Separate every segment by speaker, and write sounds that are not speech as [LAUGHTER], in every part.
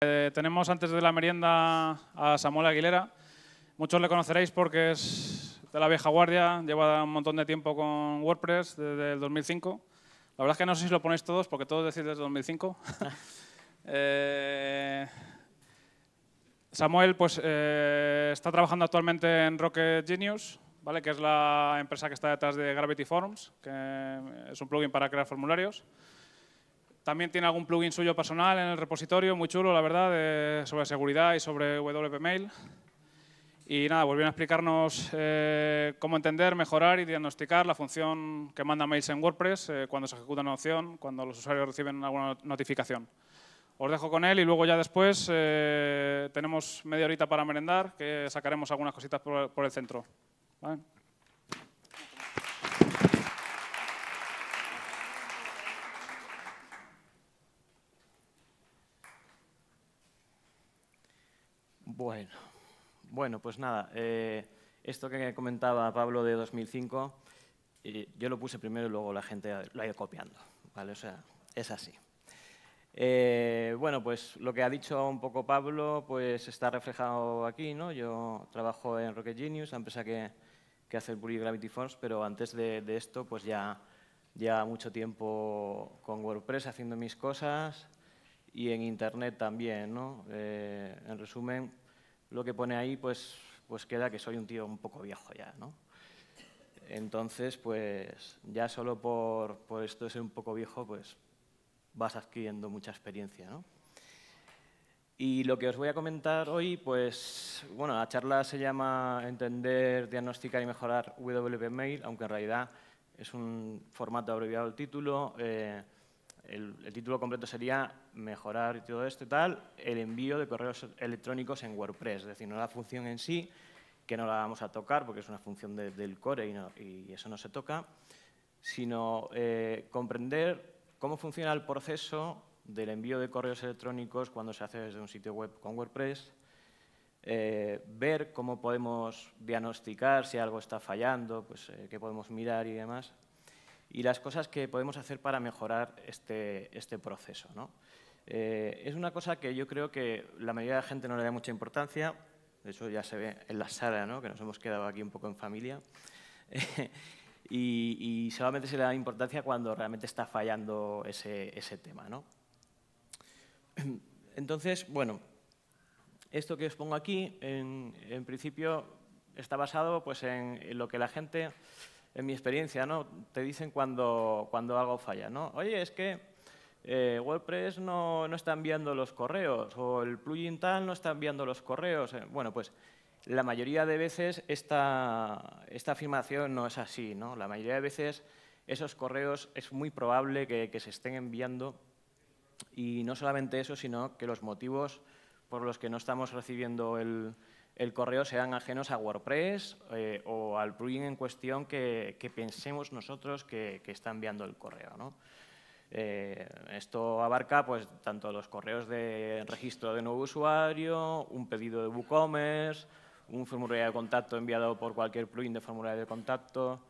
Speaker 1: Eh, tenemos antes de la merienda a Samuel Aguilera.
Speaker 2: Muchos le conoceréis porque es de la vieja guardia, lleva un montón de tiempo con WordPress desde el 2005. La verdad es que no sé si lo ponéis todos porque todos decís desde 2005. [LAUGHS] Eh, Samuel pues, eh, está trabajando actualmente en Rocket Genius, ¿vale? que es la empresa que está detrás de Gravity Forms, que es un plugin para crear formularios. También tiene algún plugin suyo personal en el repositorio, muy chulo, la verdad, sobre seguridad y sobre WP Mail. Y nada, volvieron a explicarnos eh, cómo entender, mejorar y diagnosticar la función que manda mails en WordPress eh, cuando se ejecuta una opción, cuando los usuarios reciben alguna notificación. Os dejo con él y luego ya después eh, tenemos media horita para merendar, que sacaremos algunas cositas por, el centro. Bueno, bueno pues nada, eh, esto que comentaba Pablo de 2005, eh, yo lo puse primero y luego la gente lo ha ido copiando, ¿vale? O sea, es así. Eh, bueno, pues lo que ha dicho un poco Pablo, pues está reflejado aquí, ¿no? Yo trabajo en Rocket Genius, la empresa que, hace el Gravity Force, pero antes de, esto, pues ya, ya mucho tiempo con WordPress haciendo mis cosas, y en Internet también. ¿no? en resumen, lo que pone ahí, pues, pues queda que soy un tío un poco viejo ya, ¿no? Entonces, pues ya solo por, esto de ser un poco viejo, pues vas adquiriendo mucha experiencia, ¿no? Y lo que os voy a comentar hoy, pues, bueno, la charla se llama Entender, Diagnosticar y Mejorar WP Mail, aunque en realidad es un formato abreviado eh, el título. el título completo sería mejorar todo esto y tal, el envío de correos electrónicos en WordPress. Es decir, no la función en sí, que no la vamos a tocar porque es una función del core y, eso no se toca, sino eh, comprender cómo funciona el proceso del envío de correos electrónicos cuando se hace desde un sitio web con WordPress, eh, ver cómo podemos diagnosticar si algo está fallando, pues, eh, qué podemos mirar y demás, y las cosas que podemos hacer para mejorar este, este proceso. ¿no? Eh, es una cosa que yo creo que la mayoría de la gente no le da mucha importancia, de hecho ya se ve en la sala, que nos hemos quedado aquí un poco en familia, [LAUGHS] y, solamente se le da importancia cuando realmente está fallando ese, tema. ¿no? [CLEARS THROAT] Entonces, bueno, esto que os pongo aquí, en, principio, está basado pues, en, lo que la gente, en mi experiencia, ¿no? te dicen cuando, cuando algo falla. ¿no? Oye, es que eh, WordPress no, no, está enviando los correos o el plugin tal no está enviando los correos. Eh, bueno, pues la mayoría de veces esta, afirmación no es así. ¿no? La mayoría de veces esos correos es muy probable que, se estén enviando y no solamente eso, sino que los motivos por los que no estamos recibiendo el, correo sean ajenos a WordPress eh, o al plugin en cuestión que, pensemos nosotros que, que, está enviando el correo. ¿no? Eh, esto abarca pues, tanto los correos de registro de nuevo usuario, un pedido de WooCommerce, un formulario de contacto enviado por cualquier plugin de formulario de contacto.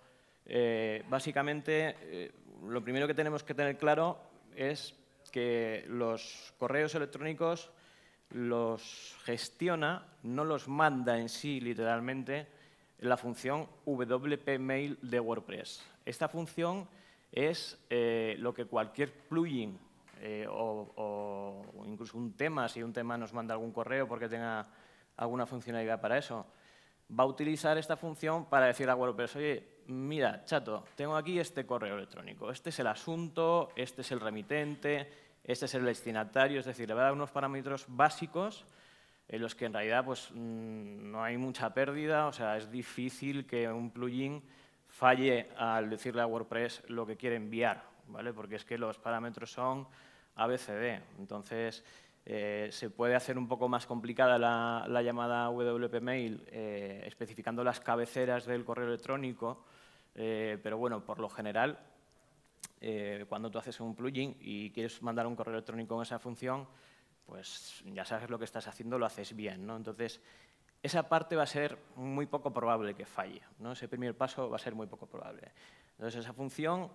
Speaker 2: Eh, básicamente, eh, lo primero que tenemos que tener claro es que los correos electrónicos los gestiona, no los manda en sí literalmente, la función WP Mail de WordPress. Esta función es eh, lo que cualquier plugin eh, o, incluso un tema, si un tema nos manda algún correo porque tenga alguna funcionalidad para eso, va a utilizar esta función para decir a WordPress, oye, mira, chato, tengo aquí este correo electrónico, este es el asunto, este es el remitente, este es el destinatario, es decir, le va a dar unos parámetros básicos en los que en realidad pues, mm, no hay mucha pérdida, o sea, es difícil que un plugin falle al decirle a WordPress lo que quiere enviar, ¿vale? porque es que los parámetros son ABCD. Entonces, eh, se puede hacer un poco más complicada la, llamada WP Mail eh, especificando las cabeceras del correo electrónico, eh, pero bueno, por lo general, cuando tú haces un plugin y quieres mandar un correo electrónico con esa función, pues ya sabes lo que estás haciendo, lo haces bien. ¿no? Entonces, esa parte va a ser muy poco probable que falle. Ese primer paso va a ser muy poco probable. Entonces, esa función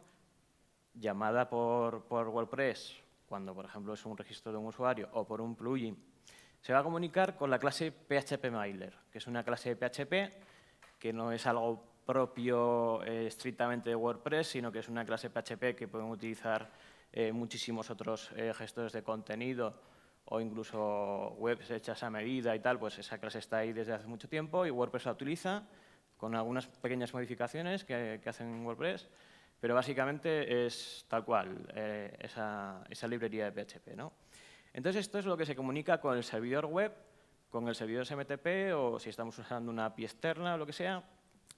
Speaker 2: llamada por, WordPress, cuando por ejemplo es un registro de un usuario o por un plugin, se va a comunicar con la clase PHPMailer, que es una clase de PHP que no es algo propio eh, estrictamente de WordPress, sino que es una clase PHP que pueden utilizar eh, muchísimos otros eh, gestores de contenido o incluso webs hechas a medida y tal, pues esa clase está ahí desde hace mucho tiempo y WordPress la utiliza con algunas pequeñas modificaciones que, hacen en WordPress, pero básicamente es tal cual eh, esa, librería de PHP. ¿no? Entonces esto es lo que se comunica con el servidor web, con el servidor SMTP o si estamos usando una API externa o lo que sea.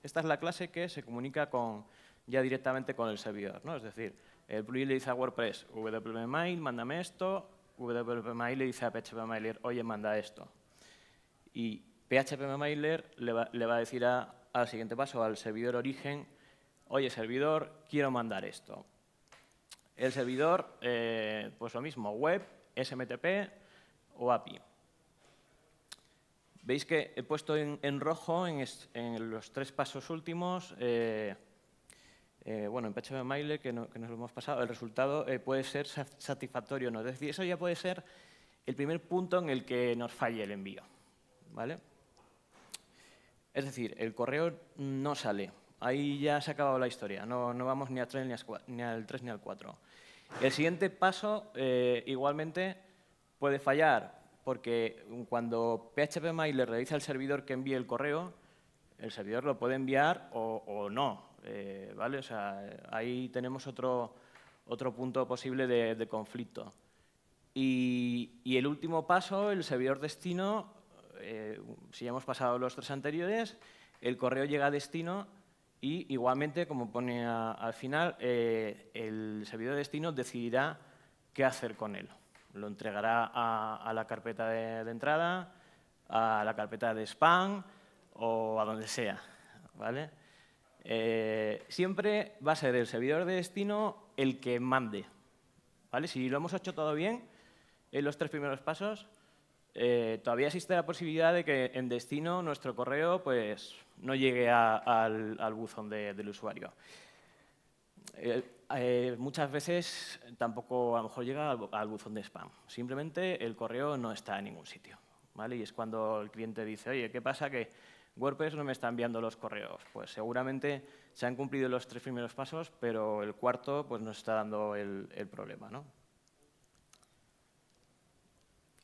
Speaker 2: Esta es la clase que se comunica con, ya directamente con el servidor. ¿no? Es decir, el plugin le dice a WordPress, wp-mail, mándame esto, wp dice a PHPMailer, oye, manda esto. Y php le va, a decir al siguiente paso, al servidor origen, oye, servidor, quiero mandar esto. El servidor, eh, pues lo mismo, web, SMTP o API. Veis que he puesto en, rojo, en, los tres pasos últimos, eh, eh, bueno, en PHP que, nos lo hemos pasado, el resultado eh, puede ser satisfactorio o no. Es decir, eso ya puede ser el primer punto en el que nos falle el envío. ¿vale? Es decir, el correo no sale. Ahí ya se ha acabado la historia. No, vamos ni, 3, ni, al 3 ni al 4. El siguiente paso, eh, igualmente, puede fallar, porque cuando PHP Mailer le realiza al servidor que envíe el correo, el servidor lo puede enviar o no, eh, ¿vale? O sea, ahí tenemos otro, punto posible de, conflicto. Y, el último paso, el servidor destino, eh, si ya hemos pasado los tres anteriores, el correo llega a destino y igualmente, como pone al final, eh, el servidor destino decidirá qué hacer con él. Lo entregará a, la carpeta de, de, entrada, a la carpeta de spam o a donde sea. ¿vale? Eh, siempre va a ser el servidor de destino el que mande. ¿vale? Si lo hemos hecho todo bien, en los tres primeros pasos, eh, todavía existe la posibilidad de que en destino nuestro correo pues, no llegue al, buzón del usuario. Eh, muchas veces tampoco a lo mejor llega al, al, buzón de spam. Simplemente el correo no está en ningún sitio. ¿vale? Y es cuando el cliente dice, oye, ¿qué pasa? que WordPress no me está enviando los correos. Pues seguramente se han cumplido los tres primeros pasos, pero el cuarto pues, nos está dando el, problema. ¿no?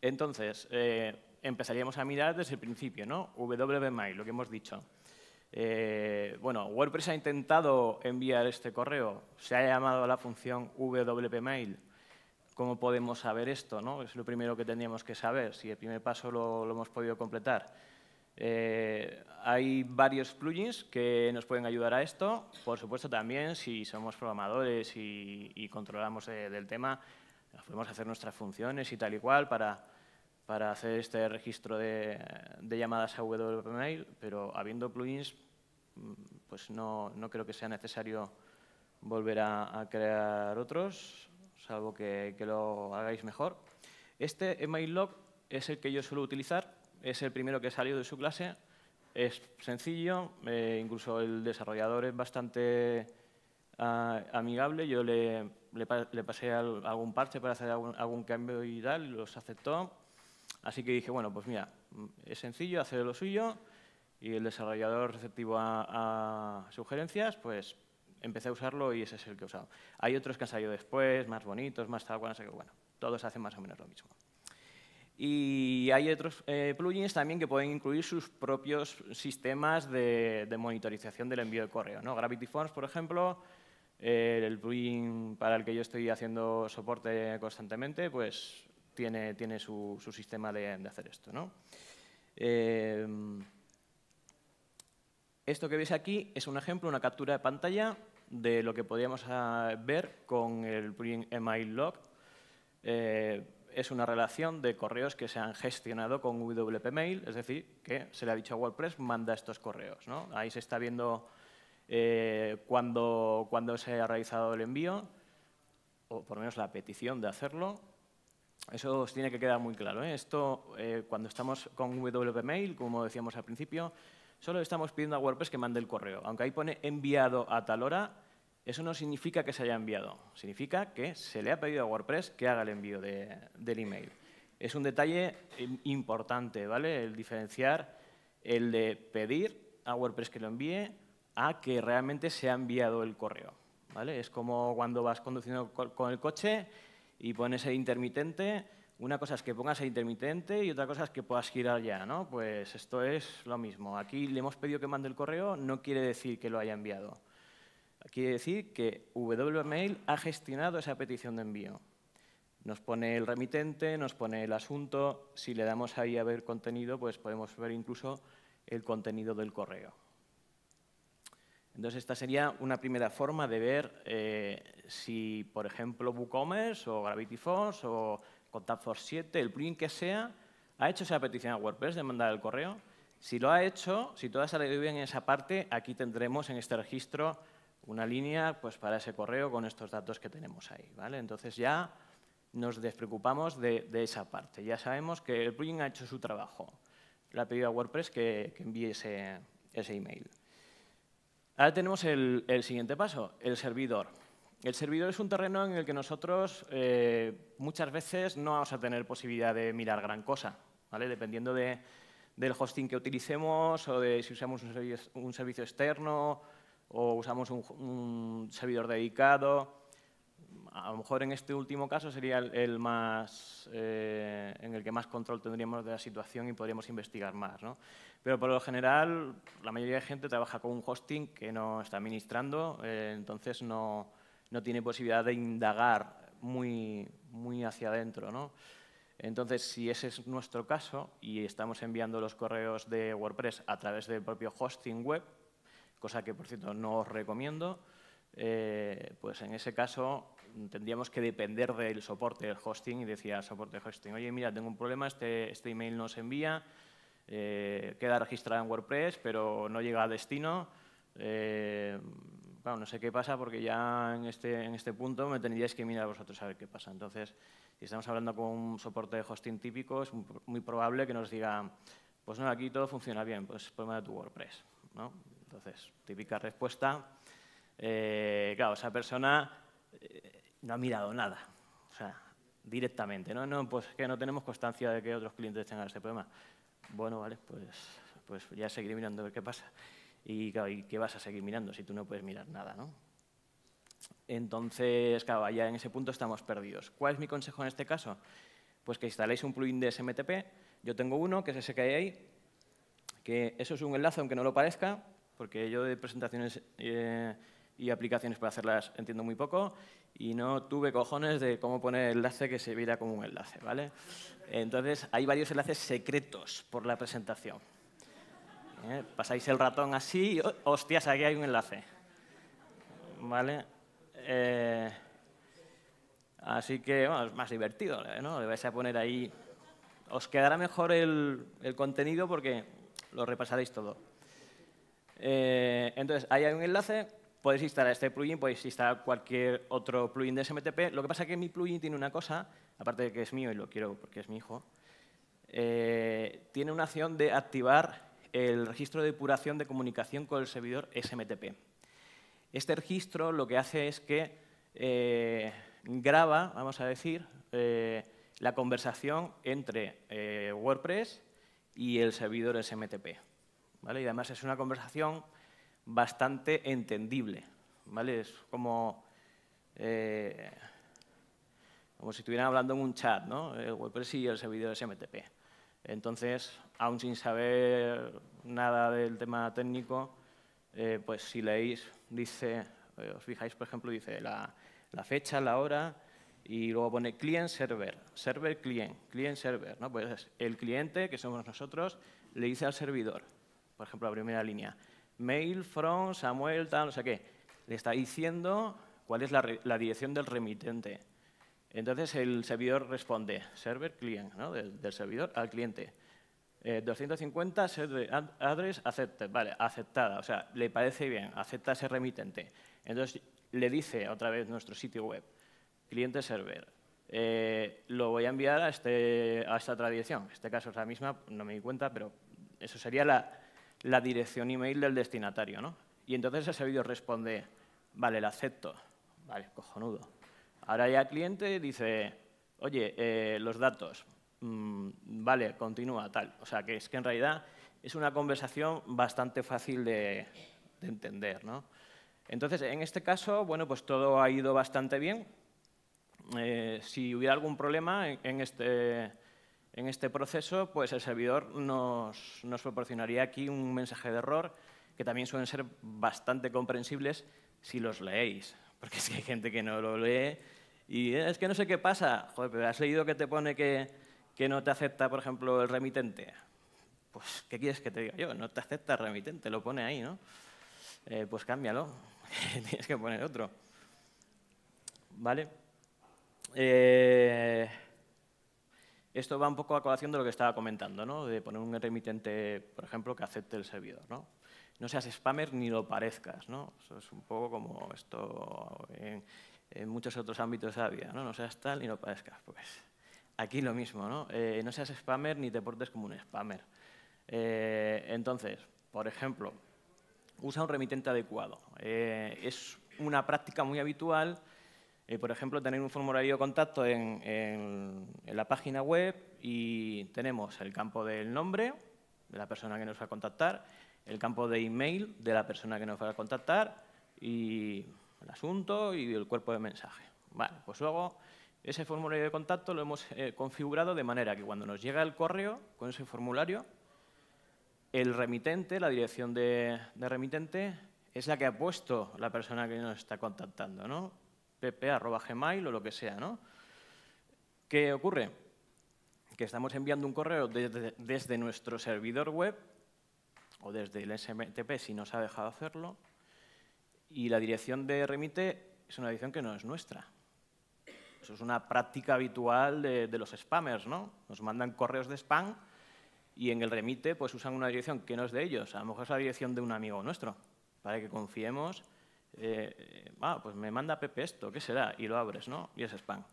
Speaker 2: Entonces, eh, empezaríamos a mirar desde el principio, ¿no? Mail, lo que hemos dicho. Eh, bueno, WordPress ha intentado enviar este correo, se ha llamado a la función wp-mail. ¿Cómo podemos saber esto? No? Es lo primero que tendríamos que saber, si el primer paso lo hemos podido completar. Eh, hay varios plugins que nos pueden ayudar a esto. Por supuesto, también si somos programadores y, controlamos eh, del tema, podemos hacer nuestras funciones y tal y cual para, para hacer este registro de, llamadas a WP pero habiendo plugins, pues no, no creo que sea necesario volver a, a crear otros, salvo que, que, lo hagáis mejor. Este email log es el que yo suelo utilizar es el primero que salió de su clase, es sencillo, eh, incluso el desarrollador es bastante ah, amigable. Yo le, pasé algún parche para hacer algún, cambio y tal, y los aceptó. Así que dije, bueno, pues mira, es sencillo, hace lo suyo. Y el desarrollador receptivo a, sugerencias, pues empecé a usarlo y ese es el que he usado. Hay otros que han salido después, más bonitos, más tal, que bueno, todos hacen más o menos lo mismo. Y hay otros eh, plugins también que pueden incluir sus propios sistemas de, monitorización del envío de correo. ¿no? Gravity Forms, por ejemplo, eh, el plugin para el que yo estoy haciendo soporte constantemente, pues tiene, tiene su, sistema de, hacer esto. Eh, esto que veis aquí es un ejemplo, una captura de pantalla de lo que podríamos ah, ver con el plugin email log es una relación de correos que se han gestionado con WP Mail, es decir, que se le ha dicho a WordPress, manda estos correos. ¿no? Ahí se está viendo eh, cuándo cuando se ha realizado el envío, o por lo menos la petición de hacerlo. Eso tiene que quedar muy claro. ¿eh? Esto, eh, cuando estamos con WP Mail, como decíamos al principio, solo estamos pidiendo a WordPress que mande el correo. Aunque ahí pone enviado a tal hora, eso no significa que se haya enviado, significa que se le ha pedido a WordPress que haga el envío del email. Es un detalle eh, importante, ¿vale? El diferenciar el de pedir a WordPress que lo envíe a que realmente se ha enviado el correo. ¿vale? Es como cuando vas conduciendo con el coche y pones el intermitente. Una cosa es que pongas el intermitente y otra cosa es que puedas girar ya. ¿no? Pues esto es lo mismo. Aquí le hemos pedido que mande el correo, no quiere decir que lo haya enviado. Quiere decir que wmail ha gestionado esa petición de envío. Nos pone el remitente, nos pone el asunto. Si le damos ahí a ver contenido, pues podemos ver incluso el contenido del correo. Entonces, esta sería una primera forma de ver eh, si, por ejemplo, WooCommerce o Gravity o Contact 7, el plugin que sea, ha hecho esa petición a WordPress de mandar el correo. Si lo ha hecho, si todo ha bien en esa parte, aquí tendremos en este registro una línea pues, para ese correo con estos datos que tenemos ahí. ¿vale? Entonces ya nos despreocupamos de, esa parte. Ya sabemos que el plugin ha hecho su trabajo. Le ha pedido a WordPress que, envíe ese, email. Ahora tenemos el, siguiente paso, el servidor. El servidor es un terreno en el que nosotros eh, muchas veces no vamos a tener posibilidad de mirar gran cosa, ¿vale? dependiendo de, del hosting que utilicemos o de si usamos un servicio externo o usamos un, servidor dedicado. A lo mejor en este último caso sería el, más, eh, en el que más control tendríamos de la situación y podríamos investigar más. Pero por lo general, la mayoría de gente trabaja con un hosting que no está administrando, eh, entonces no, tiene posibilidad de indagar muy, muy hacia adentro. Entonces, si ese es nuestro caso y estamos enviando los correos de WordPress a través del propio hosting web, cosa que por cierto no os recomiendo, eh, pues en ese caso tendríamos que depender del soporte del hosting y decía soporte hosting, oye, mira, tengo un problema, este, este email no se envía, eh, queda registrado en WordPress, pero no llega a destino. Eh, no sé qué pasa porque ya en este, en este punto me tendríais que mirar vosotros a ver qué pasa. Entonces, si estamos hablando con un soporte de hosting típico, es muy probable que nos diga, pues no, aquí todo funciona bien, pues problema de tu WordPress. ¿no? Entonces, típica respuesta, eh, claro, esa persona eh, no ha mirado nada, o sea, directamente, ¿no? No, pues que no tenemos constancia de que otros clientes tengan este problema. Bueno, vale, pues, pues ya seguiré mirando a ver qué pasa. Y, ¿y qué vas a seguir mirando si tú no puedes mirar nada, no? Entonces, claro, ya en ese punto estamos perdidos. ¿Cuál es mi consejo en este caso? Pues que instaléis un plugin de SMTP. Yo tengo uno, que es ese que hay ahí, que eso es un enlace, aunque no lo parezca, porque yo de presentaciones eh, y aplicaciones para hacerlas entiendo muy poco y no tuve cojones de cómo poner el enlace que se viera como un enlace, ¿vale? Entonces, hay varios enlaces secretos por la presentación. ¿eh? Pasáis el ratón así y, oh, hostias, aquí hay un enlace. ¿Vale? Eh, así que, bueno, es más divertido, ¿no? Le vais a poner ahí... Os quedará mejor el contenido porque lo repasaréis todo. Eh, entonces, ahí hay un enlace, podéis instalar este plugin, podéis instalar cualquier otro plugin de SMTP. Lo que pasa es que mi plugin tiene una cosa, aparte de que es mío y lo quiero porque es mi hijo, eh, tiene una acción de activar el registro de depuración de comunicación con el servidor SMTP. Este registro lo que hace es que eh, graba, vamos a decir, la conversación entre WordPress y el servidor SMTP. Y además es una conversación bastante entendible, ¿vale? Es eh, como, si estuvieran hablando en un chat, ¿no? El WordPress y el servidor SMTP. Entonces, aún sin saber nada del tema técnico, eh, pues si leéis, dice, eh, os fijáis, por ejemplo, dice la, la fecha, la hora, y luego pone client-server, server-client, client-server. ¿no? Pues el cliente, que somos nosotros, le dice al servidor, por ejemplo, la primera línea, mail from Samuel, tal, no sé qué, le está diciendo cuál es la, dirección del remitente. Entonces el servidor responde, server client, ¿no? del, servidor al cliente. 250 eh, address accepted, vale, aceptada, o sea, le parece bien, acepta ese remitente. Entonces le dice otra vez nuestro sitio web, cliente server, eh, lo voy a enviar a, este, a esta otra dirección. En este caso es la misma, no me di cuenta, pero eso sería la, la dirección email del destinatario, ¿no? Y entonces ese servidor responde, vale, la acepto. Vale, cojonudo. Ahora ya el cliente dice, oye, eh, los datos, mm, vale, continúa, tal. O sea, que es que en realidad es una conversación bastante fácil de, entender, ¿no? Entonces, en este caso, bueno, pues todo ha ido bastante bien. Eh, si hubiera algún problema en este en este proceso, pues el servidor nos, proporcionaría aquí un mensaje de error que también suelen ser bastante comprensibles si los leéis, porque es que hay gente que no lo lee y es que no sé qué pasa. Joder, pero has leído que te pone que, que no te acepta, por ejemplo, el remitente. Pues, ¿qué quieres que te diga yo? No te acepta el remitente, lo pone ahí, ¿no? Eh, pues cámbialo, [LAUGHS] tienes que poner otro. ¿Vale? Eh... Esto va un poco a colación de lo que estaba comentando, ¿no? de poner un remitente, por ejemplo, que acepte el servidor. ¿no? no seas spammer ni lo parezcas. ¿no? es un poco como esto en, muchos otros ámbitos de la vida. ¿no? seas tal ni lo parezcas. Pues aquí lo mismo. ¿no? Eh, seas spammer ni te portes como un spammer. Eh, entonces, por ejemplo, usa un remitente adecuado. Eh, es una práctica muy habitual eh, por ejemplo, tener un formulario de contacto en, la página web y tenemos el campo del nombre de la persona que nos va a contactar, el campo de email de la persona que nos va a contactar y el asunto y el cuerpo de mensaje. pues luego ese formulario de contacto lo hemos eh, configurado de manera que cuando nos llega el correo con ese formulario, el remitente, la dirección de, de remitente, es la que ha puesto la persona que nos está contactando, ¿no? gmail o lo que sea, ¿no? ¿Qué ocurre? Que estamos enviando un correo desde, nuestro servidor web o desde el SMTP si nos ha dejado hacerlo y la dirección de remite es una dirección que no es nuestra. Eso es una práctica habitual de, los spammers, ¿no? Nos mandan correos de spam y en el remite pues usan una dirección que no es de ellos. A lo mejor es la dirección de un amigo nuestro, para que confiemos eh, ah, pues me manda Pepe esto, ¿qué será? Y lo abres, ¿no? Y es spam.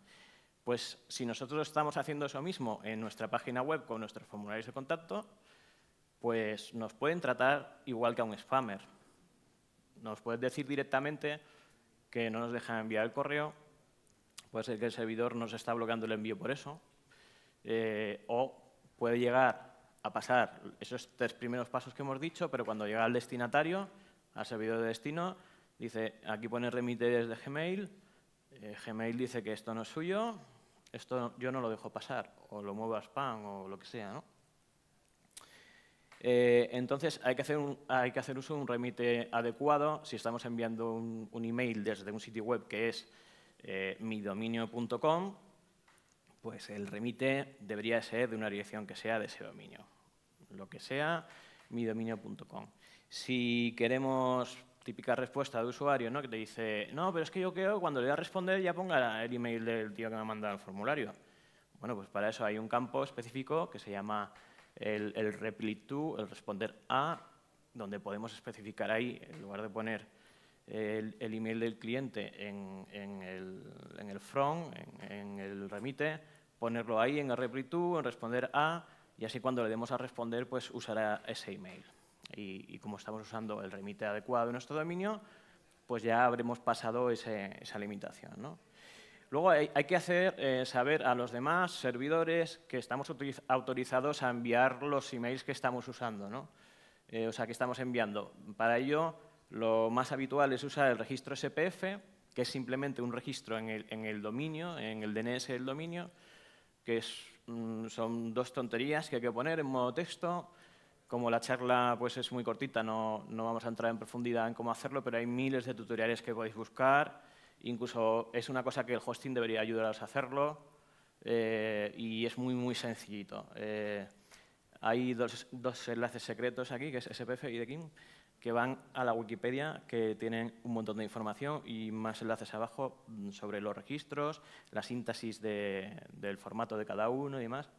Speaker 2: Pues si nosotros estamos haciendo eso mismo en nuestra página web con nuestros formularios de contacto, pues nos pueden tratar igual que a un spammer. Nos pueden decir directamente que no nos dejan enviar el correo, puede ser que el servidor nos está bloqueando el envío por eso, eh, o puede llegar a pasar esos tres primeros pasos que hemos dicho, pero cuando llega al destinatario, al servidor de destino, Dice, aquí pone remite desde Gmail, eh, Gmail dice que esto no es suyo, esto yo no lo dejo pasar, o lo muevo a spam o lo que sea, eh, entonces, hay que, hacer hay que hacer uso de un remite adecuado si estamos enviando un, email desde un sitio web que es eh, midominio.com, pues el remite debería ser de una dirección que sea de ese dominio. Lo que sea, midominio.com. Si queremos típica respuesta de usuario, ¿no? Que te dice, no, pero es que yo creo que cuando le voy a responder ya ponga el email del tío que me ha mandado el formulario. Bueno, pues para eso hay un campo específico que se llama el, el reply to, el responder a, donde podemos especificar ahí, en lugar de poner el, email del cliente en, el, front, en, el remite, ponerlo ahí en el reply to, en responder a, y así cuando le demos a responder, pues usará ese email y, como estamos usando el remite adecuado en nuestro dominio, pues ya habremos pasado esa limitación. ¿no? Luego hay, que hacer eh, saber a los demás servidores que estamos autorizados a enviar los emails que estamos usando, ¿no? Eh, o sea, que estamos enviando. Para ello, lo más habitual es usar el registro SPF, que es simplemente un registro en el, dominio, en el DNS del dominio, que mm, son dos tonterías que hay que poner en modo texto, como la charla pues, es muy cortita, no, vamos a entrar en profundidad en cómo hacerlo, pero hay miles de tutoriales que podéis buscar. Incluso es una cosa que el hosting debería ayudaros a hacerlo eh, y es muy, muy sencillito. Eh, hay dos, enlaces secretos aquí, que es SPF y de que van a la Wikipedia, que tienen un montón de información y más enlaces abajo mm, sobre los registros, la síntesis del formato de cada uno y demás.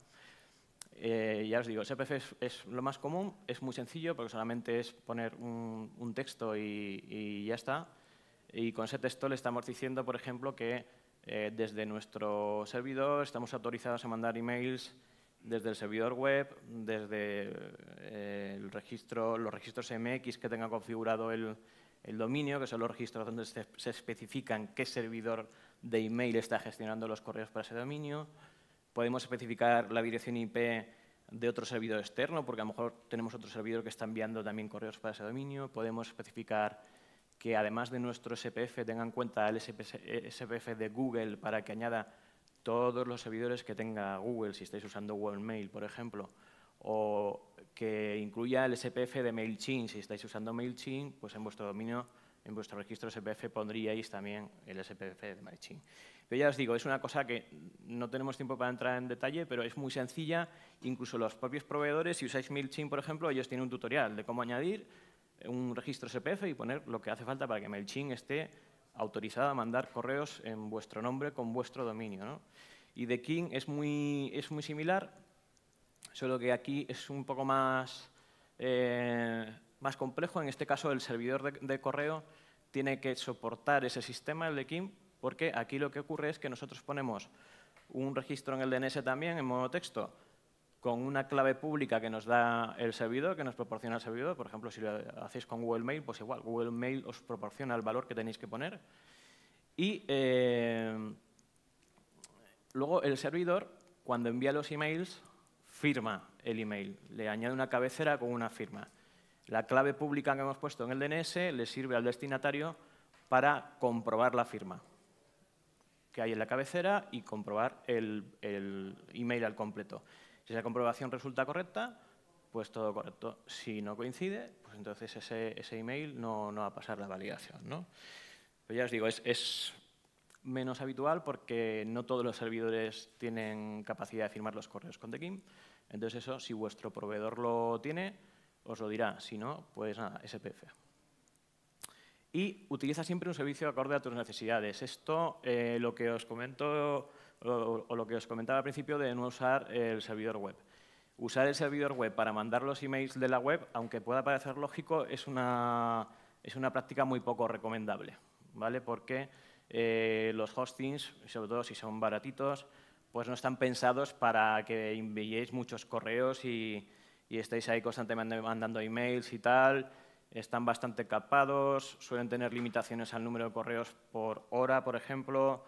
Speaker 2: Eh, ya os digo, SPF es, lo más común, es muy sencillo porque solamente es poner un, texto y, ya está. Y con ese texto le estamos diciendo, por ejemplo, que eh, desde nuestro servidor estamos autorizados a mandar emails desde el servidor web, desde eh, los registros MX que tenga configurado el, dominio, que son los registros donde se especifican qué servidor de email está gestionando los correos para ese dominio Podemos especificar la dirección IP de otro servidor externo, porque a lo mejor tenemos otro servidor que está enviando también correos para ese dominio. Podemos especificar que además de nuestro SPF tengan en cuenta el SPF eh, de Google para que añada todos los servidores que tenga Google, si estáis usando Google Mail, por ejemplo, o que incluya el SPF de MailChimp, si estáis usando MailChimp, pues en vuestro dominio, en vuestro registro SPF pondríais también el SPF de MailChimp. Pero ya os digo, es una cosa que no tenemos tiempo para entrar en detalle, pero es muy sencilla. Incluso los propios proveedores, si usáis MailChimp, por ejemplo, ellos tienen un tutorial de cómo añadir un registro SPF y poner lo que hace falta para que MailChimp esté autorizado a mandar correos en vuestro nombre con vuestro dominio. ¿no? Y de King es muy, es muy similar, solo que aquí es un poco más, eh, más complejo. En este caso, el servidor de, correo tiene que soportar ese sistema, el de King, porque aquí lo que ocurre es que nosotros ponemos un registro en el DNS también, en modo texto, con una clave pública que nos da el servidor, que nos proporciona el servidor. Por ejemplo, si lo hacéis con Google Mail, pues igual, Google Mail os proporciona el valor que tenéis que poner. Y eh, luego el servidor, cuando envía los emails, firma el email. Le añade una cabecera con una firma. La clave pública que hemos puesto en el DNS le sirve al destinatario para comprobar la firma que hay en la cabecera y comprobar el, email al completo. Si esa comprobación resulta correcta, pues todo correcto. Si no coincide, pues entonces ese, email no, va a pasar la validación. ¿no? Pero ya os digo, es, menos habitual porque no todos los servidores tienen capacidad de firmar los correos con TheKim. Entonces eso, si vuestro proveedor lo tiene, os lo dirá. Si no, pues nada, SPF y utiliza siempre un servicio acorde a tus necesidades. Esto eh, lo que os comento o, lo que os comentaba al principio de no usar el servidor web. Usar el servidor web para mandar los emails de la web, aunque pueda parecer lógico, es una, es una práctica muy poco recomendable, ¿vale? Porque eh, los hostings, sobre todo si son baratitos, pues no están pensados para que enviéis muchos correos y, y estéis ahí constantemente mandando emails y tal están bastante capados, suelen tener limitaciones al número de correos por hora, por ejemplo,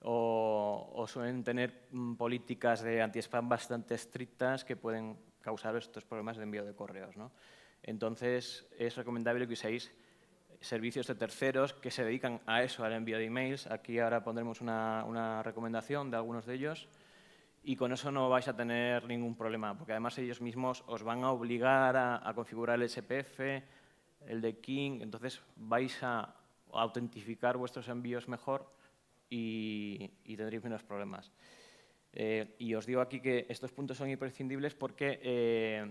Speaker 2: o, suelen tener mm, políticas de anti-spam bastante estrictas que pueden causar estos problemas de envío de correos. ¿no? Entonces, es recomendable que uséis servicios de terceros que se dedican a eso, al envío de emails. Aquí ahora pondremos una, recomendación de algunos de ellos y con eso no vais a tener ningún problema, porque además ellos mismos os van a obligar a configurar el SPF, el de King, entonces vais a autentificar vuestros envíos mejor y, tendréis menos problemas. Eh, y os digo aquí que estos puntos son imprescindibles porque eh,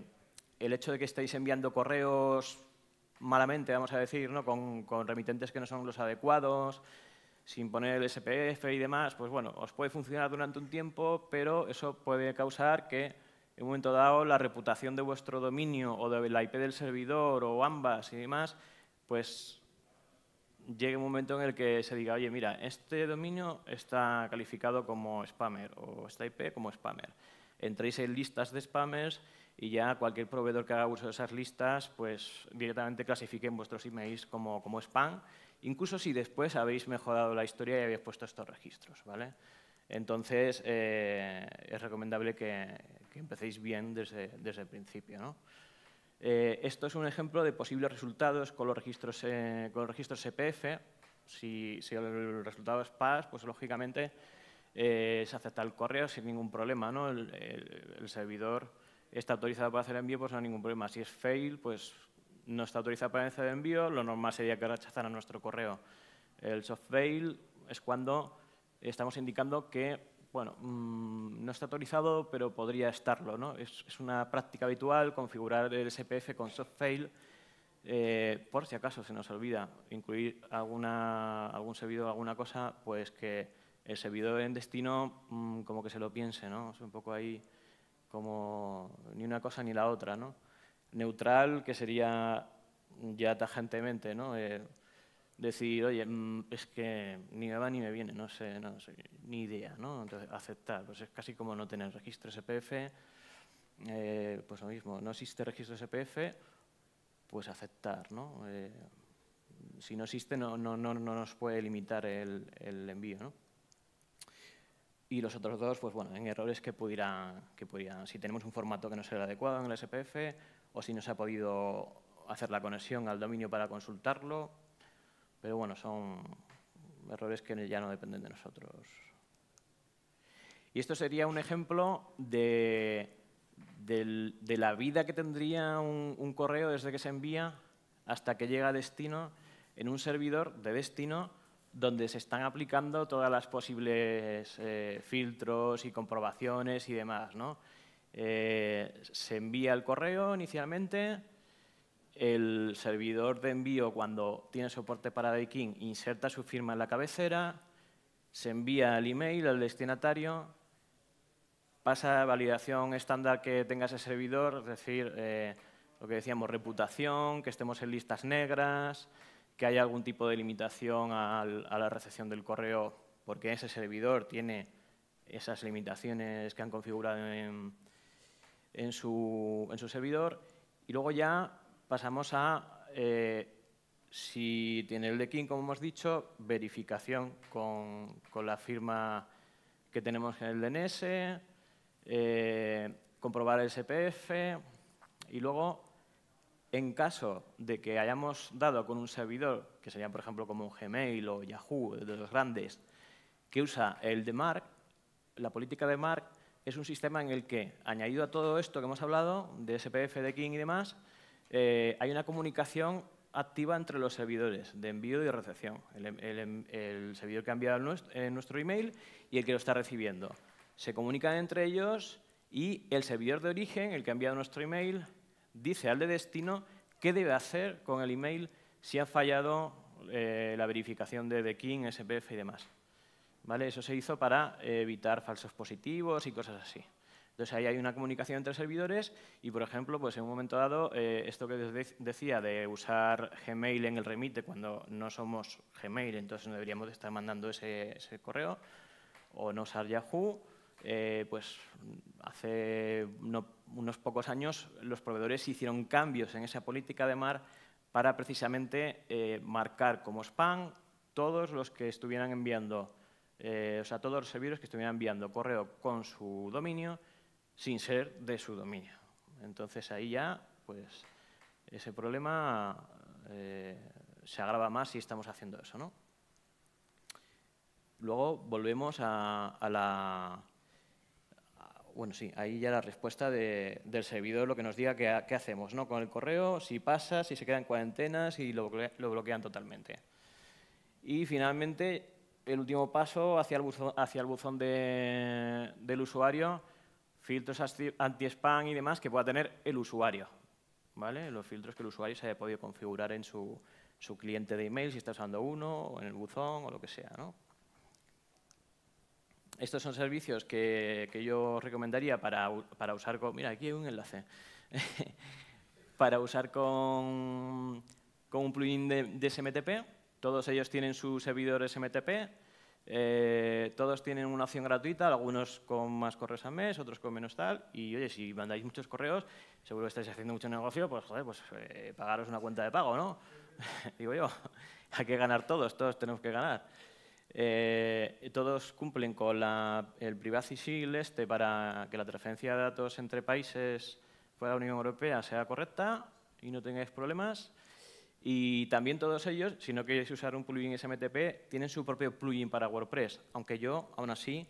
Speaker 2: el hecho de que estéis enviando correos malamente, vamos a decir, ¿no? con remitentes que no son los adecuados, sin poner el SPF y demás, pues bueno, os puede funcionar durante un tiempo, pero eso puede causar que en un momento dado la reputación de vuestro dominio o de la IP del servidor o ambas y demás, pues llegue un momento en el que se diga, oye, mira, este dominio está calificado como spammer o esta IP como spammer. Entréis en listas de spammers y ya cualquier proveedor que haga uso de esas listas, pues directamente clasifiquen vuestros emails como, como spam, incluso si después habéis mejorado la historia y habéis puesto estos registros, ¿vale? Entonces, eh, es recomendable que, empecéis bien desde, el principio. Eh, esto es un ejemplo de posibles resultados con los registros, eh, con registros CPF. E si, el resultado es PAS, pues lógicamente eh, se acepta el correo sin ningún problema. El, servidor está autorizado para hacer envío, pues no hay ningún problema. Si es fail, pues no está autorizado para hacer envío. Lo normal sería que rechazaran nuestro correo. El soft fail es cuando estamos indicando que bueno, mm, no está autorizado, pero podría estarlo. ¿no? Es, una práctica habitual configurar el SPF con soft-fail eh, por si acaso se nos olvida incluir algún servidor, alguna cosa, pues que el servidor en destino mm, como que se lo piense. ¿no? Es un poco ahí como ni una cosa ni la otra. ¿no? Neutral, que sería ya tajantemente, ¿no? Eh, decir, oye, mm, es que ni me va ni me viene, no sé, no sé ni idea, ¿no? Entonces, aceptar, pues es casi como no tener registro SPF, eh, pues lo mismo, no existe registro SPF, pues aceptar, ¿no? Eh, si no existe, no, no, no, nos puede limitar el, envío, ¿no? Y los otros dos, pues bueno, en errores que pudieran, que pudieran, si tenemos un formato que no sea el adecuado en el SPF, o si no se ha podido hacer la conexión al dominio para consultarlo, pero bueno, son errores que ya no dependen de nosotros. Y esto sería un ejemplo de, la vida que tendría un, correo desde que se envía hasta que llega a destino en un servidor de destino donde se están aplicando todas las posibles eh, filtros y comprobaciones y demás. ¿no? Eh, se envía el correo inicialmente, el servidor de envío, cuando tiene soporte para Daikin, inserta su firma en la cabecera, se envía el email al destinatario, pasa a validación estándar que tenga ese servidor, es decir, eh, lo que decíamos, reputación, que estemos en listas negras, que haya algún tipo de limitación a la recepción del correo, porque ese servidor tiene esas limitaciones que han configurado en, su, en su servidor. Y luego ya pasamos a, eh, si tiene el de King, como hemos dicho, verificación con, la firma que tenemos en el DNS, eh, comprobar el SPF y luego, en caso de que hayamos dado con un servidor, que sería por ejemplo como un Gmail o Yahoo, de los grandes, que usa el de Mark, la política de Mark es un sistema en el que, añadido a todo esto que hemos hablado, de SPF, de King y demás, eh, hay una comunicación activa entre los servidores de envío y recepción. El, em, em, servidor que ha enviado eh, nuestro, email y el que lo está recibiendo. Se comunican entre ellos y el servidor de origen, el que ha enviado nuestro email, dice al de destino qué debe hacer con el email si ha fallado eh, la verificación de The SPF y demás. ¿Vale? Eso se hizo para evitar falsos positivos y cosas así. Entonces ahí hay una comunicación entre servidores y, por ejemplo, pues en un momento dado, eh, esto que decía de usar Gmail en el remite cuando no somos Gmail, entonces no deberíamos estar mandando ese, correo, o no usar Yahoo, eh, pues hace unos pocos años los proveedores hicieron cambios en esa política de mar para precisamente eh, marcar como spam todos los que estuvieran enviando, o sea, todos los servidores que estuvieran enviando correo con su dominio sin ser de su dominio. Entonces ahí ya, pues, ese problema eh, se agrava más si estamos haciendo eso, ¿no? Luego volvemos a, la... bueno, sí, ahí ya la respuesta del servidor, lo que nos diga qué, hacemos ¿no? con el correo, si pasa, si se queda en cuarentena, si lo, bloquean totalmente. Y finalmente, el último paso hacia el buzón, hacia el buzón del usuario filtros anti-spam y demás que pueda tener el usuario. ¿vale? Los filtros que el usuario se haya podido configurar en su, su cliente de email, si está usando uno, o en el buzón, o lo que sea. Estos son servicios que, yo recomendaría para, usar con... Mira, aquí hay un enlace. [LAUGHS] para usar con, un plugin de, de SMTP. Todos ellos tienen su servidor SMTP eh, todos tienen una opción gratuita, algunos con más correos al mes, otros con menos tal. Y oye, si mandáis muchos correos, seguro que estáis haciendo mucho negocio, pues joder, pues eh, pagaros una cuenta de pago, ¿no? [LAUGHS] Digo yo, [LAUGHS] hay que ganar todos, todos tenemos que ganar. Eh, todos cumplen con el Privacy Shield este para que la transferencia de datos entre países fuera de la Unión Europea sea correcta y no tengáis problemas. Y también todos ellos, si no queréis usar un plugin SMTP, tienen su propio plugin para WordPress, aunque yo, aún así,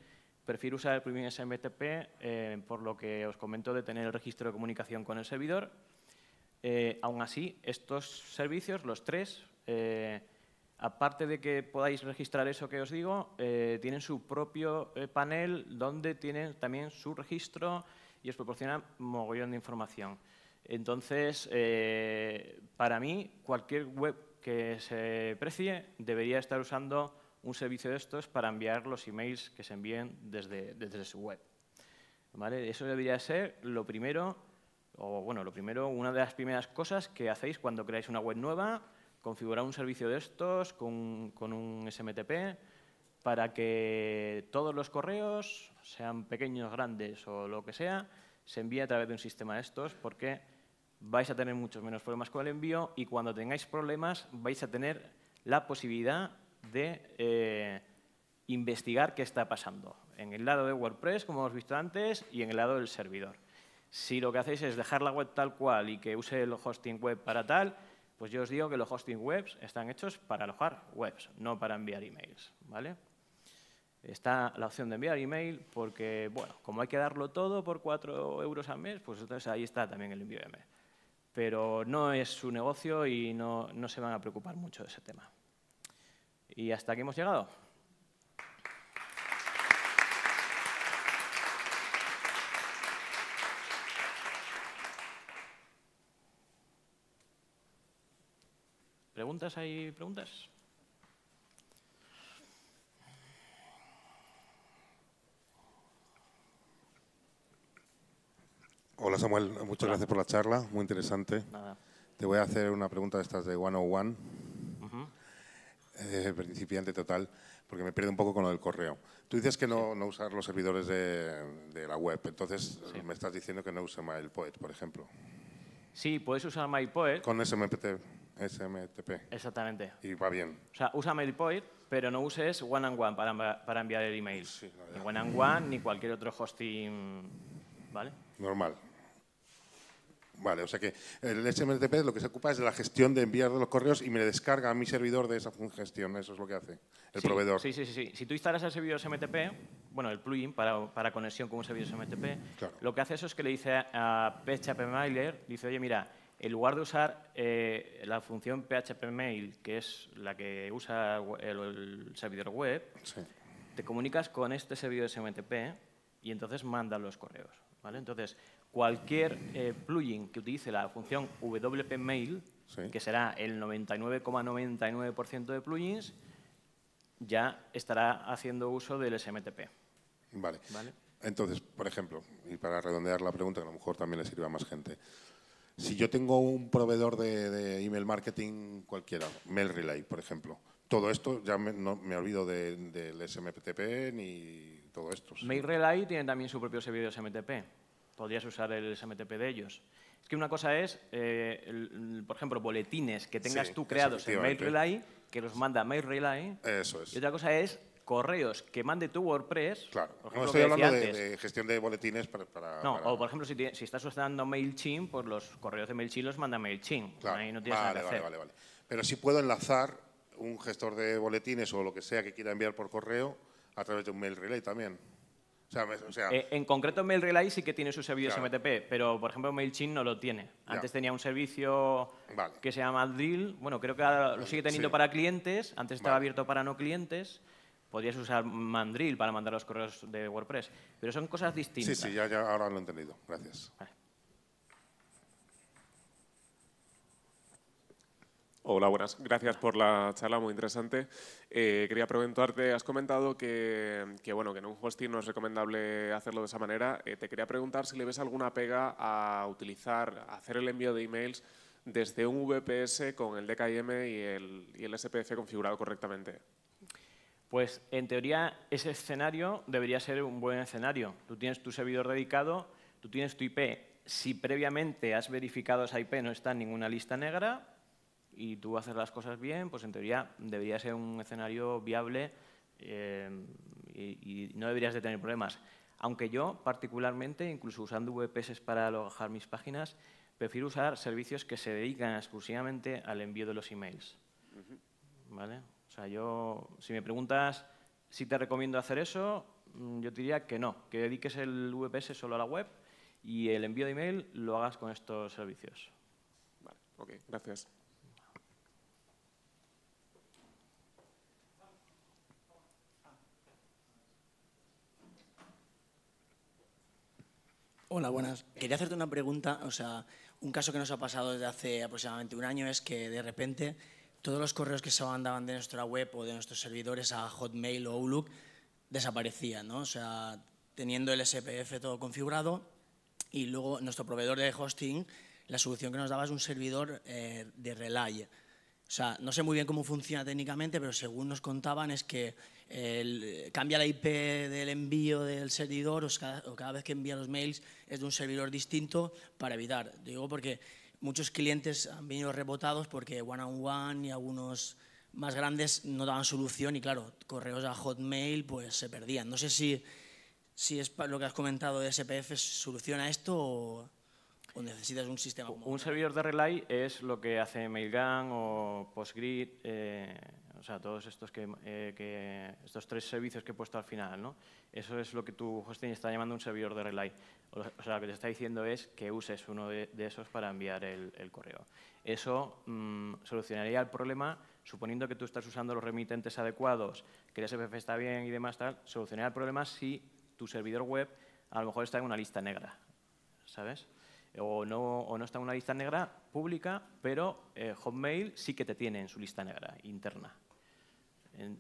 Speaker 2: prefiero usar el plugin SMTP eh, por lo que os comento de tener el registro de comunicación con el servidor. Eh, aún así, estos servicios, los tres, eh, aparte de que podáis registrar eso que os digo, tienen su propio panel donde tienen también su registro y os proporcionan mogollón de información. Entonces, eh, para mí, cualquier web que se precie debería estar usando un servicio de estos para enviar los emails que se envíen desde, su web. Eso debería ser lo primero, o bueno, lo primero, una de las primeras cosas que hacéis cuando creáis una web nueva, configurar un servicio de estos con, con un SMTP para que todos los correos, sean pequeños, grandes o lo que sea, se envíe a través de un sistema de estos porque vais a tener muchos menos problemas con el envío y cuando tengáis problemas vais a tener la posibilidad de eh, investigar qué está pasando en el lado de WordPress, como hemos visto antes, y en el lado del servidor. Si lo que hacéis es dejar la web tal cual y que use el hosting web para tal, pues yo os digo que los hosting webs están hechos para alojar webs, no para enviar emails. ¿vale? Está la opción de enviar email porque, bueno, como hay que darlo todo por 4 euros al mes, pues entonces ahí está también el envío de email pero no es su negocio y no, se van a preocupar mucho de ese tema. Y hasta aquí hemos llegado. ¿Preguntas? ¿Hay preguntas?
Speaker 3: Hola Samuel, muchas gracias por la charla, muy interesante. Te voy a hacer una pregunta de estas de 101, uh eh, principiante total, porque me pierdo un poco con lo del correo. Tú dices que no, usar los servidores de, la web, entonces me estás diciendo que no
Speaker 2: use MailPoet, por ejemplo. Sí, puedes usar MailPoet. Con SMTP. SMTP. Exactamente. Y va bien. O sea, usa MailPoet, pero no uses One and One para, enviar el email. Sí, ni One and One ni cualquier otro hosting, ¿vale? Normal. Vale, o sea que
Speaker 3: el SMTP lo que se ocupa es de la gestión de enviar de los correos y me descarga a mi servidor de esa gestión, eso es lo que hace
Speaker 2: el proveedor. Sí, sí, sí. Si tú instalas el servidor SMTP, bueno, el plugin para, conexión con un servidor SMTP, lo que hace eso es que le dice a PHPMailer, dice, oye, mira, en lugar de usar eh, la función PHP Mail, que es la que usa el, servidor web, te comunicas con este servidor SMTP y entonces manda los correos. Entonces, cualquier eh, plugin que utilice la función wp-mail, que será el 99,99% de plugins, ya estará haciendo uso del SMTP. Vale.
Speaker 3: Entonces, por ejemplo, y para redondear la pregunta, que a lo mejor también le sirve a más gente, si yo tengo un proveedor de, email marketing cualquiera, Mail Relay, por ejemplo, todo esto ya me, no, me olvido del SMTP
Speaker 2: ni todo esto. tiene también su propio servidor SMTP. Podrías usar el SMTP de ellos. Es que una cosa es, eh, por ejemplo, boletines que tengas tú creados en MailRelay, que los manda MailRelay. Eso es. Y otra cosa es correos que mande tu WordPress. Claro, no estoy hablando de, gestión de boletines para... no, o por ejemplo, si, estás usando MailChimp, pues los correos de MailChimp los manda MailChimp. Claro. Ahí no tienes vale, nada vale, vale, vale.
Speaker 3: Pero si puedo enlazar un gestor de boletines o lo que sea que quiera enviar por correo
Speaker 2: a través de un mail relay también. Eh, en concreto, Mail Relay sí que tiene su servicio MTP, SMTP, pero por ejemplo, MailChimp no lo tiene. Antes tenía un servicio que se llama Drill. Bueno, creo que lo sigue teniendo para clientes. Antes estaba abierto para no clientes. Podrías usar Mandrill para mandar los correos de WordPress. Pero son cosas distintas. Sí, sí, ya, ahora lo he entendido. Gracias.
Speaker 3: Hola, buenas. Gracias por la charla, muy interesante. Eh, quería preguntarte, has comentado que, bueno, que en un hosting no es recomendable hacerlo de esa manera. Eh, te quería preguntar si le ves alguna pega a utilizar, hacer el envío de emails desde un VPS con el DKIM y el, y el SPF configurado correctamente.
Speaker 2: Pues en teoría ese escenario debería ser un buen escenario. Tú tienes tu servidor dedicado, tú tienes tu IP. Si previamente has verificado esa IP no está en ninguna lista negra, y tú haces las cosas bien, pues en teoría debería ser un escenario viable eh, y, no deberías de tener problemas. Aunque yo, particularmente, incluso usando VPS para alojar mis páginas, prefiero usar servicios que se dedican exclusivamente al envío de los emails. ¿Vale? O sea, yo, si me preguntas si te recomiendo hacer eso, mm, yo diría que no, que dediques el VPS solo a la web y el envío de email lo hagas con estos servicios. Vale, ok, gracias.
Speaker 1: Hola, buenas. Quería hacerte una pregunta. O sea, un caso que nos ha pasado desde hace aproximadamente un año es que de repente todos los correos que se mandaban de nuestra web o de nuestros servidores a Hotmail o Outlook desaparecían, ¿no? O sea, teniendo el SPF todo configurado y luego nuestro proveedor de hosting, la solución que nos daba es un servidor eh, de Relay. O sea, no sé muy bien cómo funciona técnicamente, pero según nos contaban es que el, cambia la IP del envío del servidor o cada, vez que envía los mails es de un servidor distinto para evitar. Digo porque muchos clientes han venido rebotados porque one on one y algunos más grandes no daban solución y claro, correos a Hotmail pues se perdían. No sé si, si es lo que has comentado de SPF soluciona esto o... necesitas un sistema?
Speaker 2: un servidor de relay es lo que hace Mailgun o PostGrid, eh, o sea, todos estos, eh, que, estos tres servicios que he puesto al final, ¿no? Eso es lo que tu hosting está llamando un servidor de relay. O sea, lo que te está diciendo es que uses uno de, esos para enviar el, correo. Eso mm, solucionaría el problema, suponiendo que tú estás usando los remitentes adecuados, que el SPF está bien y demás, tal, solucionaría el problema si tu servidor web a lo mejor está en una lista negra, ¿sabes? O no, está en una lista negra pública, pero eh, Hotmail sí que te tiene en su lista negra interna.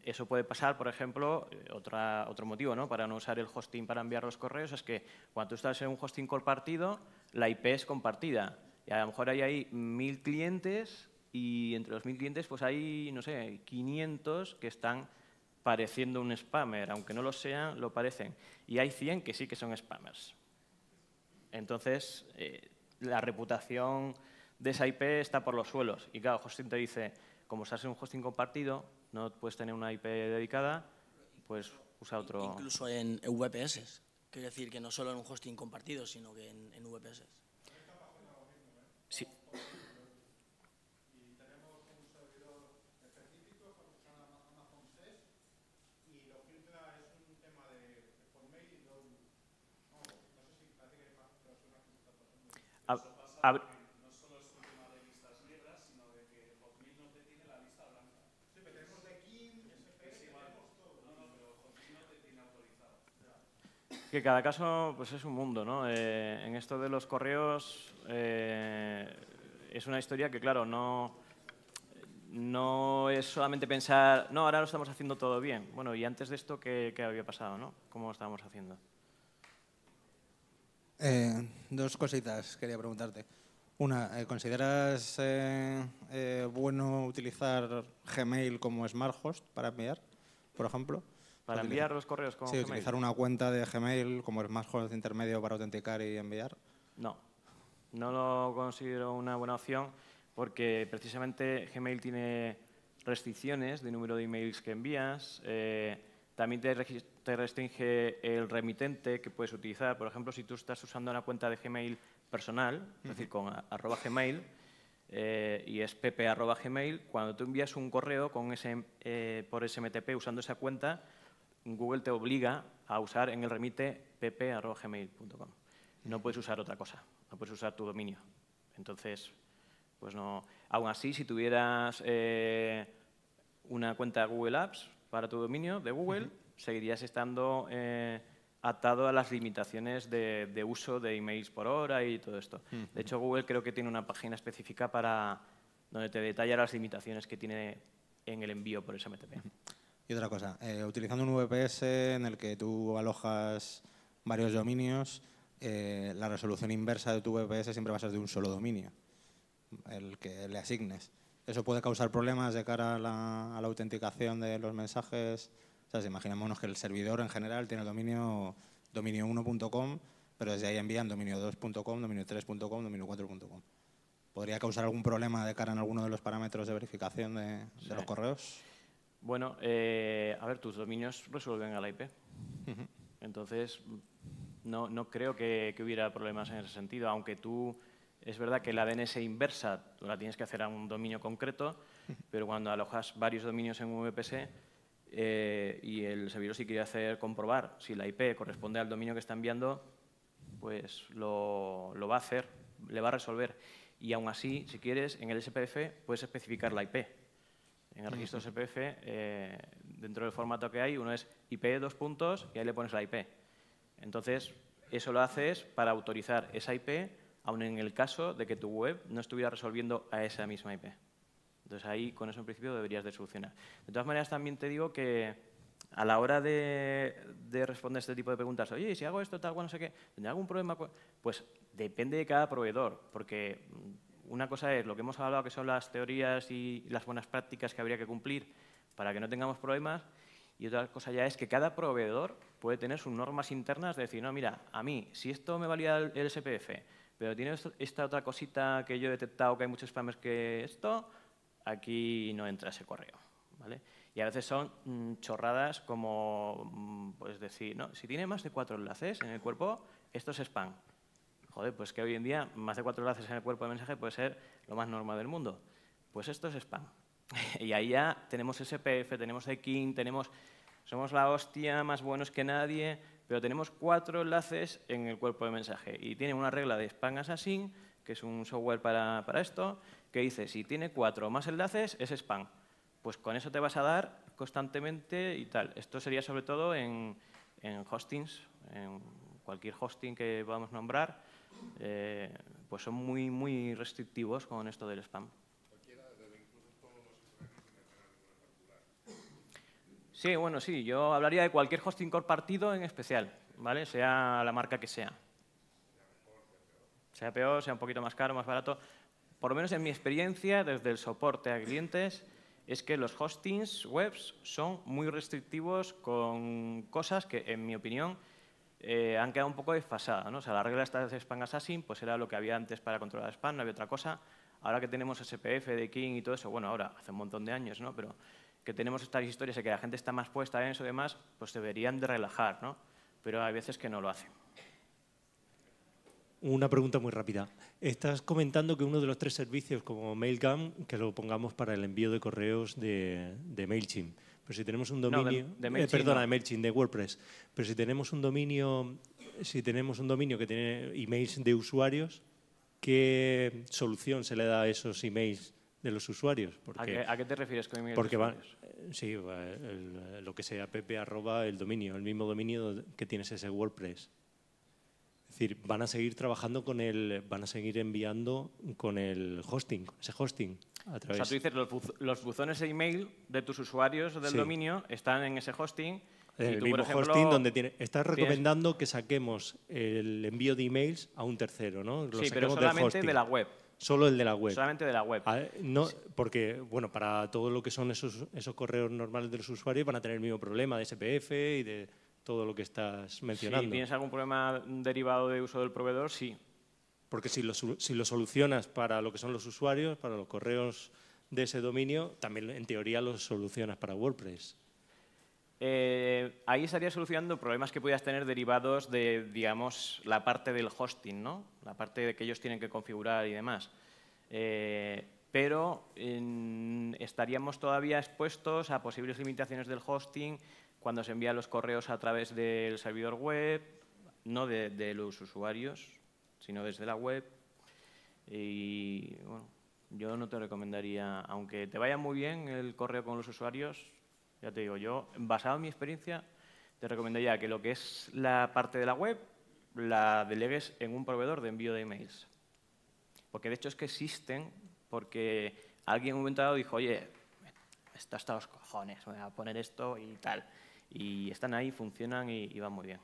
Speaker 2: Eso puede pasar, por ejemplo, eh, otro motivo ¿no? para no usar el hosting para enviar los correos es que cuando tú estás en un hosting compartido, la IP es compartida. Y a lo mejor hay ahí mil clientes y entre los mil clientes pues hay, no sé, 500 que están pareciendo un spammer. Aunque no lo sean, lo parecen. Y hay 100 que sí que son spammers. Entonces, eh, la reputación de esa IP está por los suelos. Y cada hosting te dice, como estás en un hosting compartido, no puedes tener una IP dedicada, pues usa
Speaker 1: otro... Incluso en VPS, quiere decir que no solo en un hosting compartido, sino que en VPS. ¿No en
Speaker 4: ¿Tenemos un servidor específico para usar Amazon SES? ¿Y lo que entra es un tema de formate y no No, sé si parece que hay más que eso pasando.
Speaker 2: cada caso pues es un mundo, ¿no? Eh, en esto de los correos eh, es una historia que, claro, no, no es solamente pensar, no, ahora lo estamos haciendo todo bien. Bueno, y antes de esto, ¿qué, había pasado, no? ¿Cómo estábamos haciendo?
Speaker 4: Eh, dos cositas quería preguntarte. Una, ¿consideras bueno utilizar Gmail como Smart Host para enviar, por ejemplo? Para enviar los correos con utilizar una cuenta de Gmail como el más joven intermedio para autenticar y enviar. No,
Speaker 2: no lo considero una buena opción porque precisamente Gmail tiene restricciones de número de emails que envías. Eh, también te restringe el remitente que puedes utilizar. Por ejemplo, si tú estás usando una cuenta de Gmail personal, es decir, con arroba Gmail, eh, y es pp@gmail, Gmail, cuando tú envías un correo con ese, eh, por SMTP usando esa cuenta, Google te obliga a usar en el remite pp.gmail.com. No puedes usar otra cosa, no puedes usar tu dominio. Entonces, pues no. Aún así, si tuvieras eh, una cuenta Google Apps para tu dominio de Google, seguirías estando eh, atado a las limitaciones de, uso de emails por hora y todo esto. De hecho, Google creo que tiene una página específica para donde te detalla las limitaciones que tiene en el envío por SMTP.
Speaker 4: Y otra cosa, eh, utilizando un VPS en el que tú alojas varios dominios, eh, la resolución inversa de tu VPS siempre va a ser de un solo dominio, el que le asignes. Eso puede causar problemas de cara a la, autenticación de los mensajes. O sea, imaginémonos que el servidor en general tiene dominio dominio1.com, pero desde ahí envían dominio2.com, dominio3.com, dominio4.com. ¿Podría causar algún problema de cara en alguno de los parámetros de verificación de, de los correos?
Speaker 2: Bueno, eh, a ver, tus dominios resuelven a la IP. Entonces, no, creo que, hubiera problemas en ese sentido, aunque tú, es verdad que la DNS inversa tú la tienes que hacer a un dominio concreto, pero cuando alojas varios dominios en un VPC eh, y el servidor sí quiere hacer comprobar si la IP corresponde al dominio que está enviando, pues lo, lo va a hacer, le va a resolver. Y aún así, si quieres, en el SPF puedes especificar la IP en el registro SPF, eh, dentro del formato que hay, uno es IP dos puntos y ahí le pones la IP. Entonces, eso lo haces para autorizar esa IP, aun en el caso de que tu web no estuviera resolviendo a esa misma IP. Entonces, ahí con eso en principio deberías de solucionar. De todas maneras, también te digo que a la hora de, de responder este tipo de preguntas, oye, si hago esto, tal, bueno, no sé qué, ¿tendré algún problema? Pues depende de cada proveedor, porque una cosa es lo que hemos hablado, que son las teorías y las buenas prácticas que habría que cumplir para que no tengamos problemas, y otra cosa ya es que cada proveedor puede tener sus normas internas de decir, no, mira, a mí, si esto me valía el SPF, pero tiene esta otra cosita que yo he detectado que hay muchos spammers que esto, aquí no entra ese correo. ¿vale? Y a veces son mm, chorradas como, mm, pues decir, no, si tiene más de cuatro enlaces en el cuerpo, esto es spam joder, pues que hoy en día más de cuatro enlaces en el cuerpo de mensaje puede ser lo más normal del mundo. Pues esto es spam. [LAUGHS] y ahí ya tenemos SPF, tenemos DKIM, tenemos, somos la hostia, más buenos que nadie, pero tenemos cuatro enlaces en el cuerpo de mensaje. Y tiene una regla de spam assassin, que es un software para, para esto, que dice, si tiene cuatro o más enlaces, es spam. Pues con eso te vas a dar constantemente y tal. Esto sería sobre todo en, en hostings, en cualquier hosting que podamos nombrar, eh, pues son muy, muy restrictivos con esto del spam. Sí, bueno, sí, yo hablaría de cualquier hosting compartido en especial, ¿vale? Sea la marca que sea. Sea peor, sea un poquito más caro, más barato. Por lo menos en mi experiencia, desde el soporte a clientes, es que los hostings webs son muy restrictivos con cosas que, en mi opinión, eh, han quedado un poco desfasadas. ¿no? O sea, regla regla de Spam Assassin pues era lo que había antes para controlar spam, no había otra cosa. Ahora que tenemos SPF, de King y todo eso, bueno, ahora hace un montón de años, ¿no? pero que tenemos estas historias y que la gente está más puesta en eso y demás, pues deberían de relajar, ¿no? pero hay veces que no lo hacen.
Speaker 5: Una pregunta muy rápida. Estás comentando que uno de los tres servicios como MailGam, que lo pongamos para el envío de correos de, de MailChimp. Pero si tenemos un dominio, de, eh, perdona, de de WordPress, pero si tenemos un dominio, si tenemos un dominio que tiene emails de usuarios, ¿qué solución se le da a esos emails de los usuarios? Porque, ¿A, qué, te refieres con emails? Porque de usuarios? sí, lo que sea app arroba el dominio, el mismo dominio que tienes ese WordPress. Es decir, van a seguir trabajando con el, van a seguir enviando con el hosting, ese hosting. O sea, tú dices, los,
Speaker 2: buzones de email de tus usuarios del dominio están en ese hosting. En el mismo hosting donde tiene, estás recomendando
Speaker 5: que saquemos el envío de emails a un tercero, ¿no? sí, pero solamente de la web. Solo el de la web. Solamente de la web. Ah, no, porque, bueno, para todo lo que son esos, esos correos normales de los usuarios van a tener el mismo problema de SPF y de todo lo que estás mencionando. Si tienes algún problema derivado de uso del proveedor, sí porque si lo, solucionas para lo que son los usuarios, para los correos de ese dominio, también en teoría lo solucionas para WordPress. Eh, ahí estarías
Speaker 2: solucionando problemas que pudieras tener derivados de, digamos, la parte del hosting, ¿no? La parte de que ellos tienen que configurar y demás. Eh, pero estaríamos todavía expuestos a posibles limitaciones del hosting cuando se envían los correos a través del servidor web, no de los usuarios, sino desde la web. Y bueno, yo no te recomendaría, aunque te vaya muy bien el correo con los usuarios, ya te digo, yo, basado en mi experiencia, te recomendaría que lo que es la parte de la web la delegues en un proveedor de envío de emails. Porque de hecho es que existen, porque alguien en un momento dado dijo, oye, está a los cojones, voy a poner esto y tal. Y están ahí, funcionan y van muy bien.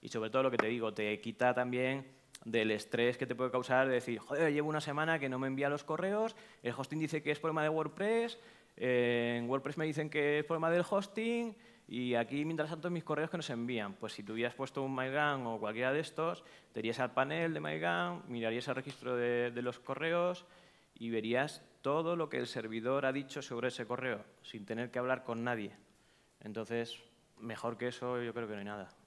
Speaker 2: Y sobre todo lo que te digo, te quita también del estrés que te puede causar decir, joder, llevo una semana que no me envía los correos, el hosting dice que es problema de WordPress, eh, en WordPress me dicen que es problema del hosting y aquí, mientras tanto, mis correos que no se envían. Pues si tú hubieras puesto un MyGAN o cualquiera de estos, te irías al panel de MyGAN, mirarías el registro de los correos y verías todo lo que el servidor ha dicho sobre ese correo, sin tener que hablar con nadie. Entonces, mejor que eso yo creo que no hay
Speaker 1: nada.